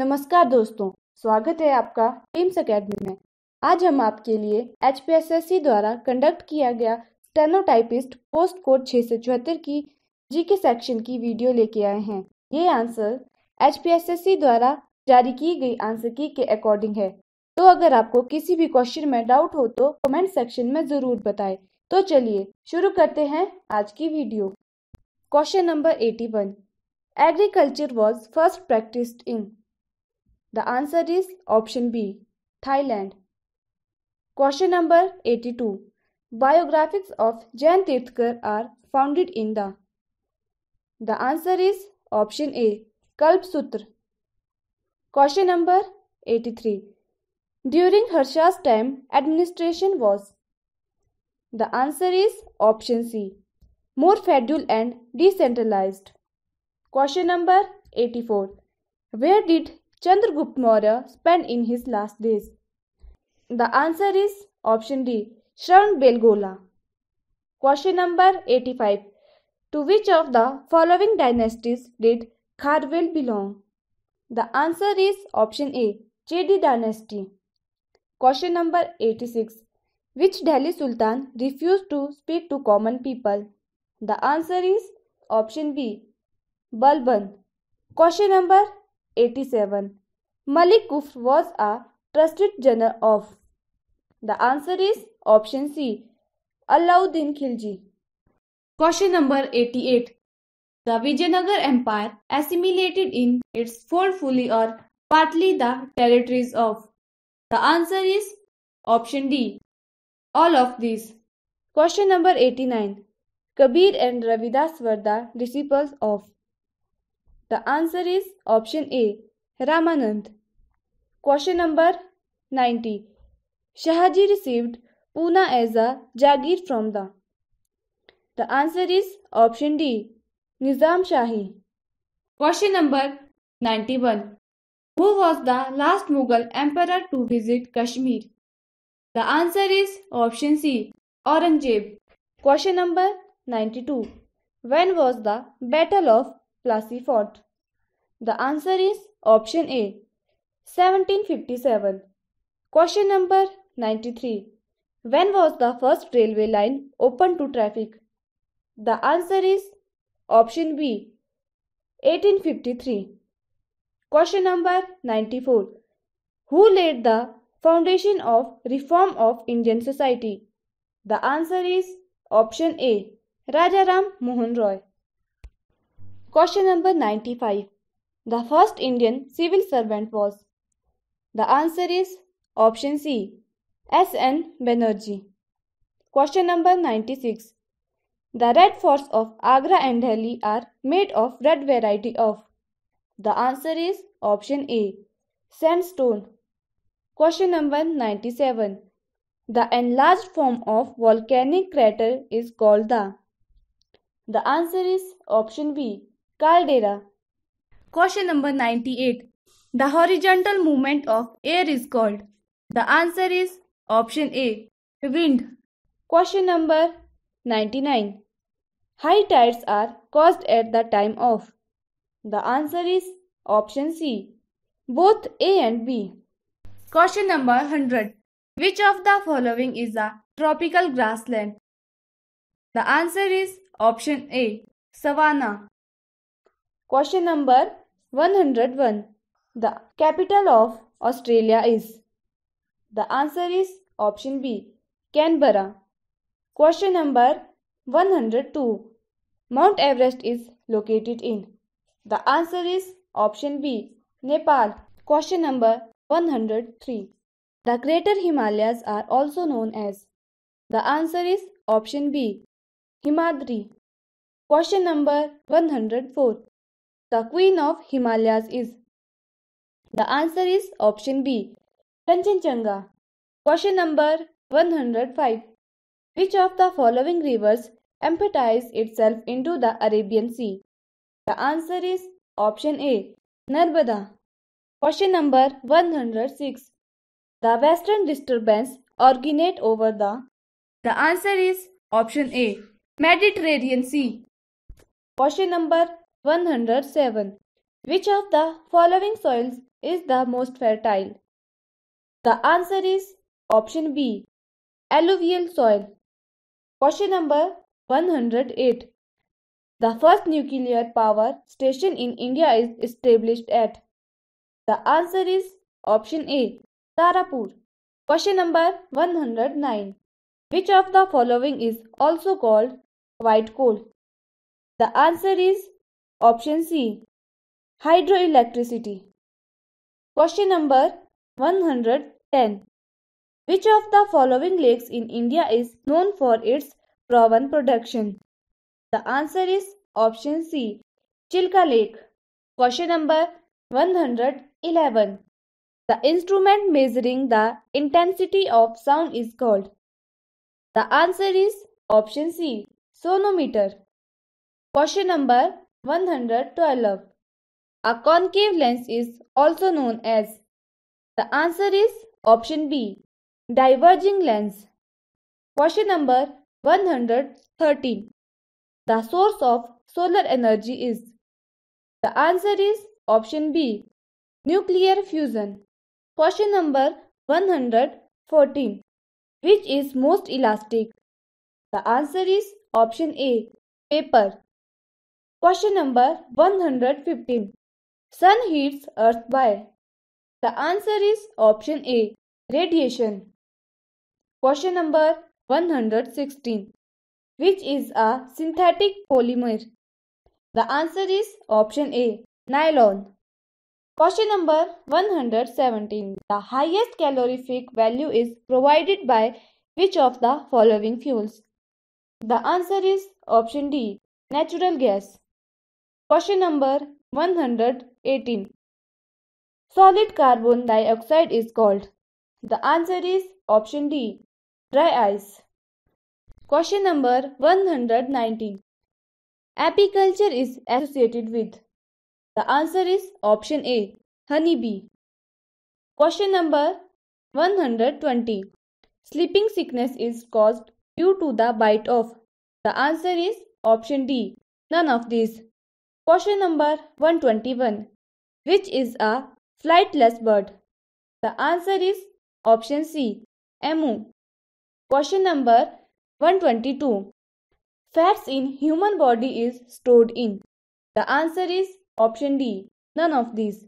नमस्कार दोस्तों स्वागत है आपका टीम्स अकेडमी में आज हम आपके लिए एच द्वारा कंडक्ट किया गया स्टेनोटाइपिस्ट पोस्ट कोड छः सौ चौहत्तर की जी के सेक्शन की वीडियो लेके आए हैं ये आंसर एच द्वारा जारी की गई आंसर की के अकॉर्डिंग है तो अगर आपको किसी भी क्वेश्चन में डाउट हो तो कमेंट सेक्शन में ज़रूर बताए तो चलिए शुरू करते हैं आज की video question number eighty one agriculture was first practice in The answer is option B Thailand. Question number 82. Biographies of Jain Tirthkar are founded in the The answer is option A Kalp Sutra. Question number 83. During Harsha's time, administration was? The answer is option C. More federal and decentralized. Question number 84. Where did Chandragupta Maurya spent in his last days? The answer is option D. Shravan Belgola. Question number 85. To which of the following dynasties did Kharvel belong? The answer is option A. Chedi dynasty. Question number 86. Which Delhi Sultan refused to speak to common people? The answer is option B. Balban. Question number 87. Malik Kufr was a trusted general of? The answer is option C. Alauddin Khilji. Question number 88. The Vijayanagar Empire assimilated in its fold fully or partly the territories of? The answer is option D. All of these. Question number 89. Kabir and Ravidas were the disciples of The answer is option A Ramanand. Question number 90. Shahaji received Pune as a Jagir from the. The answer is option D Nizam Shahi. Question number 91. Who was the last Mughal emperor to visit Kashmir? The answer is option C Aurangzeb. Question number 92. When was the Battle of Plassey fought? The answer is option A 1757. Question number 93. When was the first railway line opened to traffic? The answer is option B 1853. Question number 94. Who laid the foundation of reform of Indian society? The answer is option A Rajaram Mohan Roy. Question number 95. The first Indian civil servant was? The answer is option C. S. N. Banerjee. Question number 96. The red forts of Agra and Delhi are made of red variety of. The answer is option A. Sandstone. Question number 97. The enlarged form of volcanic crater is called the. The answer is option B. Caldera. Question number 98. The horizontal movement of air is called. The answer is option A. Wind. Question number 99. High tides are caused at the time of. The answer is option C. Both A and B. Question number 100. Which of the following is a tropical grassland? The answer is option A. Savannah. Question number 101. The capital of Australia is? The answer is option B. Canberra. Question number 102. Mount Everest is located in? The answer is option B. Nepal. Question number 103. The greater Himalayas are also known as? The answer is option B. Himadri. Question number 104 the queen of Himalayas is? The answer is option B, Kanchenjunga. Question number 105. Which of the following rivers empties itself into the Arabian Sea? The answer is option A, Narbada. Question number 106. The western disturbance originate over the? The answer is option A, Mediterranean Sea. Question number 107. Which of the following soils is the most fertile? The answer is option B. Alluvial soil. Question number 108. The first nuclear power station in India is established at. The answer is option A. Tarapur. Question number 109. Which of the following is also called white coal? The answer is Option C Hydroelectricity. Question number 110. Which of the following lakes in India is known for its proven production? The answer is option C Chilka Lake. Question number 111. The instrument measuring the intensity of sound is called. The answer is option C sonometer. Question number one hundred twelve. A concave lens is also known as. The answer is option B. Diverging lens. Question number 113. The source of solar energy is. The answer is option B. Nuclear fusion. Question number 114. Which is most elastic? The answer is option A. Paper. Question number 115. Sun heats earth by? The answer is option A. Radiation. Question number 116. Which is a synthetic polymer? The answer is option A. Nylon. Question number 117. The highest calorific value is provided by which of the following fuels? The answer is option D. Natural gas. Question number 118. Solid carbon dioxide is called. The answer is option D. Dry ice. Question number 119. Apiculture is associated with. The answer is option A. Honey bee. Question number 120. Sleeping sickness is caused due to the bite of. The answer is option D. None of these. Question number 121. Which is a flightless bird? The answer is option C. Emu. Question number 122. Fats in human body is stored in. The answer is option D. None of these.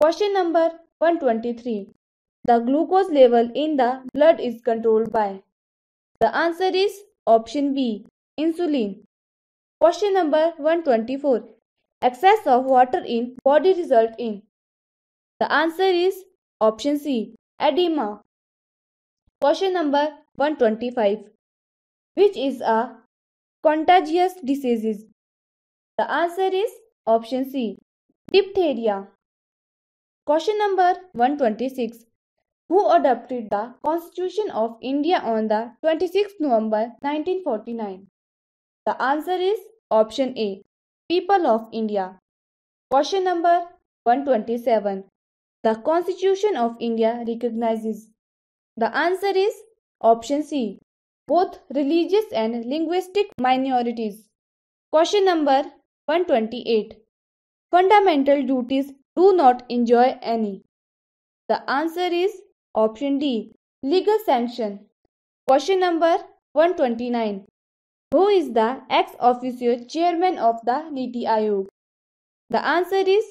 Question number 123. The glucose level in the blood is controlled by. The answer is option B. Insulin. Question number 124 excess of water in body result in? The answer is option C, edema. Question number 125. Which is a contagious disease? The answer is option C, diphtheria. Question number 126. Who adopted the Constitution of India on the 26th November 1949? The answer is option A, People of India. Question number 127. The Constitution of India recognizes. The answer is option C. Both religious and linguistic minorities. Question number 128. Fundamental duties do not enjoy any. The answer is option D. Legal sanction. Question number 129. Who is the ex officio chairman of the Niti Aayog? The answer is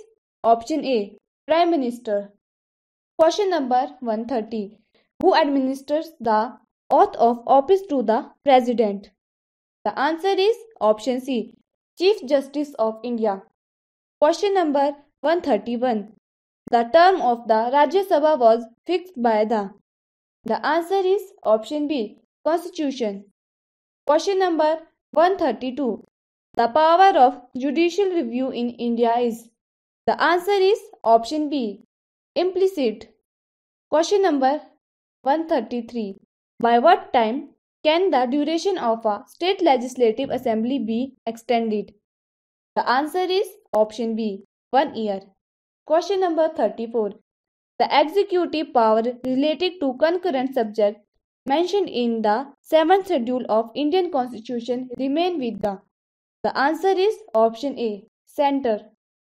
option A Prime Minister. Question number 130 Who administers the oath of office to the President? The answer is option C Chief Justice of India. Question number 131 The term of the Rajya Sabha was fixed by the The answer is option B Constitution. Question number 132. The power of judicial review in India is? The answer is option B. Implicit. Question number 133. By what time can the duration of a state legislative assembly be extended? The answer is option B. 1 year. Question number 34. The executive power related to concurrent subject mentioned in the seventh schedule of Indian Constitution remain with the? The answer is option A. Center.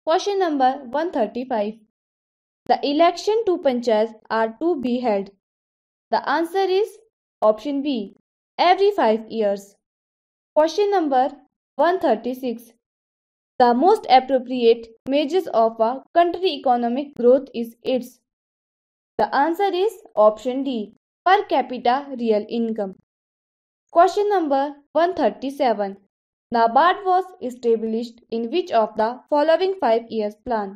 Question number 135. The election to panchayats are to be held. The answer is option B. Every 5 years. Question number 136. The most appropriate measures of a country economic growth is its. The answer is option D per capita real income. Question number 137. NABARD was established in which of the following five years plan?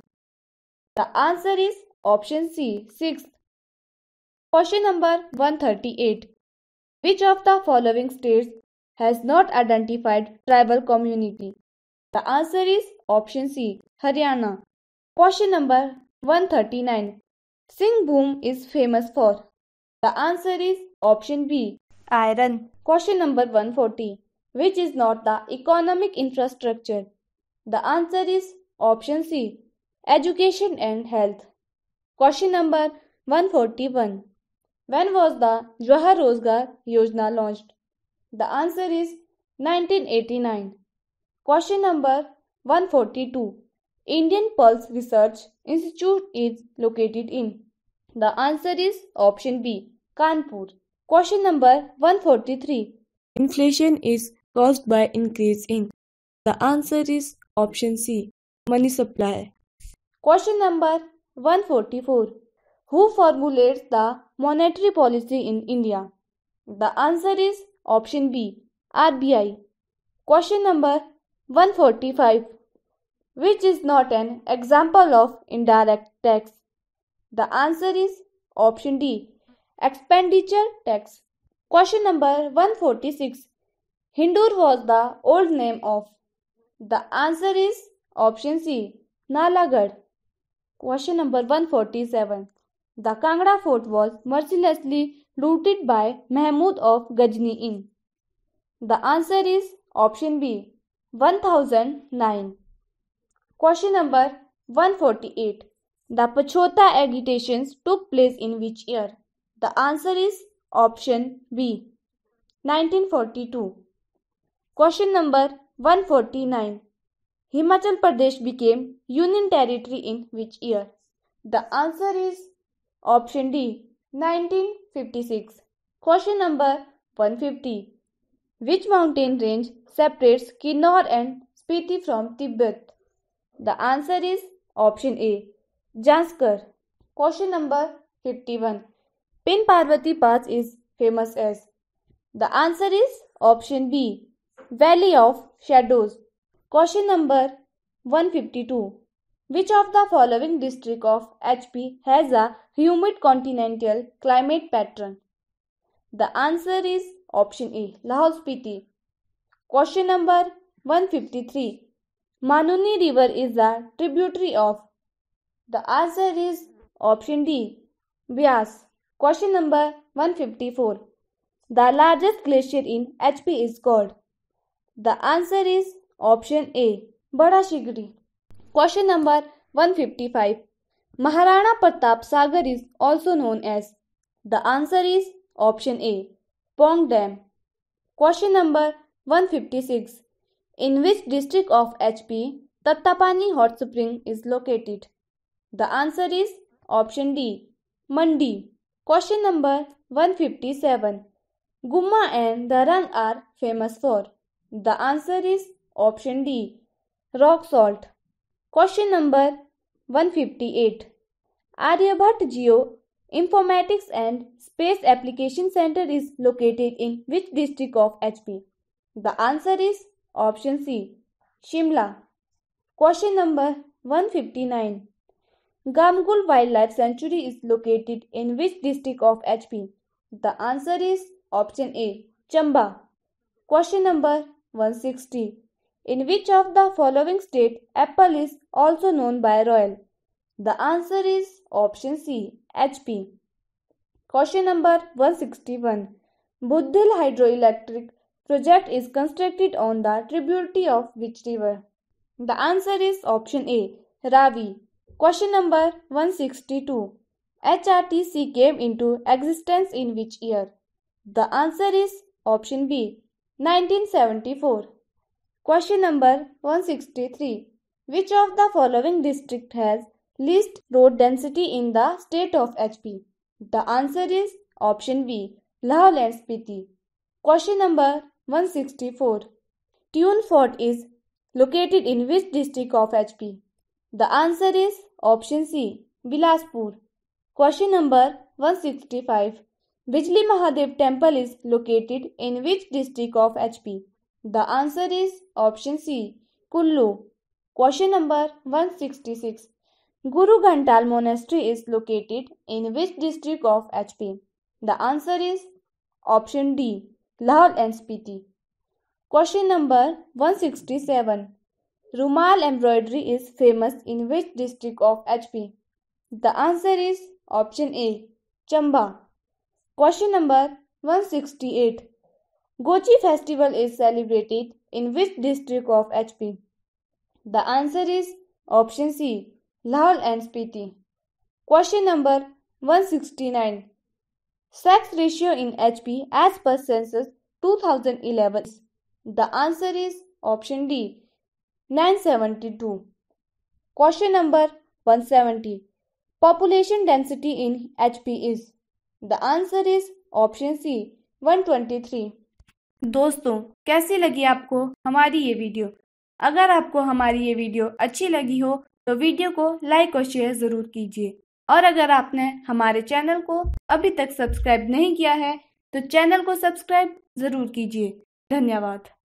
The answer is option C, 6th. Question number 138. Which of the following states has not identified tribal community? The answer is option C, Haryana. Question number 139. Singh Boom is famous for the answer is option B. Iron. Question number 140. Which is not the economic infrastructure? The answer is option C. Education and health. Question number 141. When was the Jwahar Rozgar Yojana launched? The answer is 1989. Question number 142. Indian Pulse Research Institute is located in the answer is option B, Kanpur. Question number 143. Inflation is caused by increase in. The answer is option C, money supply. Question number 144. Who formulates the monetary policy in India? The answer is option B, RBI. Question number 145. Which is not an example of indirect tax? The answer is option D. Expenditure tax. Question number 146. Hindur was the old name of. The answer is option C. Nalagarh. Question number 147. The Kangra fort was mercilessly looted by Mahmud of Ghazni in. The answer is option B. 1009. Question number 148. The Pachota agitations took place in which year? The answer is option B 1942. Question number 149. Himachal Pradesh became Union Territory in which year? The answer is option D 1956. Question number 150. Which mountain range separates Kinnaur and Spiti from Tibet? The answer is option A Jansker. Question number 51. Pin Parvati Path is famous as? The answer is option B. Valley of Shadows. Question number 152. Which of the following district of HP has a humid continental climate pattern? The answer is option A. Lahaul Spiti. Question number 153. Manuni River is a tributary of the answer is option D. Vyas. Question number 154. The largest glacier in HP is called. The answer is option A. Bada Shigri. Question number 155. Maharana Pratap Sagar is also known as. The answer is option A. Pong Dam. Question number 156. In which district of HP Tattapani Hot Spring is located? The answer is option D. Mandi. Question number 157. Gumma and Dharan are famous for. The answer is option D. Rock salt. Question number 158. Aryabhat Geo Informatics and Space Application Center is located in which district of HP? The answer is option C. Shimla. Question number 159. Gamgul Wildlife Sanctuary is located in which district of HP? The answer is option A, Chamba. Question number 160. In which of the following state apple is also known by royal? The answer is option C, HP. Question number 161. Buddhil hydroelectric project is constructed on the tributary of which river? The answer is option A, Ravi. Question number 162. HRTC came into existence in which year? The answer is option B 1974. Question number 163. Which of the following district has least road density in the state of HP? The answer is option B Lahore and Spiti. Question number 164. Tune Fort is located in which district of HP? The answer is option C, Bilaspur. Question number 165. Bijli Mahadev temple is located in which district of HP? The answer is option C, Kullu. Question number 166. Guru Ghantal monastery is located in which district of HP? The answer is option D, Lahore and Spiti. Question number 167. Rumal embroidery is famous in which district of HP? The answer is option A, Chamba. Question number 168. Gochi festival is celebrated in which district of HP? The answer is option C, Lahore and Spiti. Question number 169. Sex ratio in HP as per census 2011. The answer is option D, 972 question number 170 population density in hp is the answer is option c 123 दोस्तों कैसी लगी आपको हमारी ये video अगर आपको हमारी ये वीडियो अच्छी लगी हो तो वीडियो को लाइक और शेयर ज़रूर कीजिए और अगर आपने हमारे चैनल को अभी तक सब्सक्राइब नहीं किया है तो चैनल को सब्सक्राइब ज़रूर कीजिए धन्यवाद